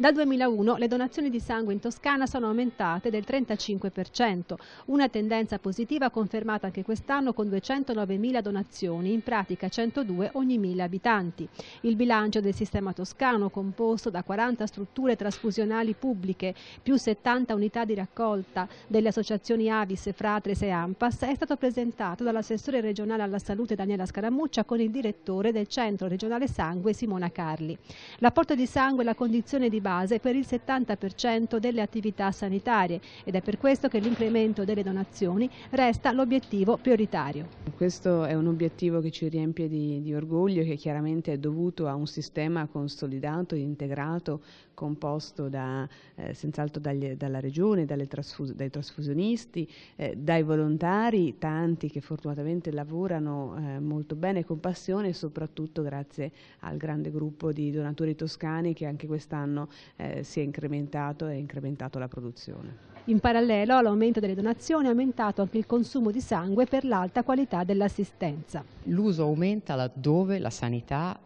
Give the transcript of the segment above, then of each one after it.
Dal 2001 le donazioni di sangue in Toscana sono aumentate del 35%, una tendenza positiva confermata anche quest'anno con 209.000 donazioni, in pratica 102 ogni 1.000 abitanti. Il bilancio del sistema toscano, composto da 40 strutture trasfusionali pubbliche, più 70 unità di raccolta delle associazioni Avis, Fratres e Ampas, è stato presentato dall'assessore regionale alla salute Daniela Scaramuccia con il direttore del Centro regionale Sangue Simona Carli. L'apporto di sangue e la condizione di base per il 70% delle attività sanitarie ed è per questo che l'incremento delle donazioni resta l'obiettivo prioritario. Questo è un obiettivo che ci riempie di, di orgoglio, che chiaramente è dovuto a un sistema consolidato, integrato, composto da, eh, senz'altro dalla Regione, trasfus dai trasfusionisti, eh, dai volontari, tanti che fortunatamente lavorano eh, molto bene, con passione e soprattutto grazie al grande gruppo di donatori toscani che anche quest'anno eh, si è incrementato e ha incrementato la produzione. In parallelo all'aumento delle donazioni è aumentato anche il consumo di sangue per l'alta qualità dell'assistenza. L'uso aumenta laddove la sanità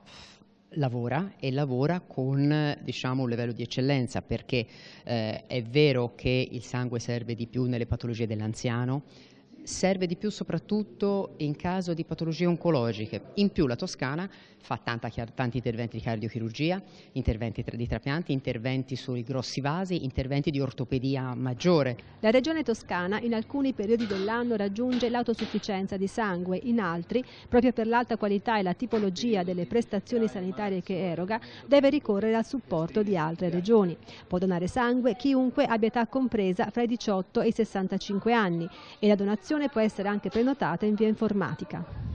lavora e lavora con diciamo, un livello di eccellenza perché eh, è vero che il sangue serve di più nelle patologie dell'anziano, serve di più soprattutto in caso di patologie oncologiche. In più la Toscana fa tanta, tanti interventi di cardiochirurgia, interventi di trapianti, interventi sui grossi vasi, interventi di ortopedia maggiore. La regione toscana in alcuni periodi dell'anno raggiunge l'autosufficienza di sangue, in altri, proprio per l'alta qualità e la tipologia delle prestazioni sanitarie che eroga, deve ricorrere al supporto di altre regioni. Può donare sangue chiunque abbia età compresa fra i 18 e i 65 anni e la donazione prenotazione può essere anche prenotata in via informatica.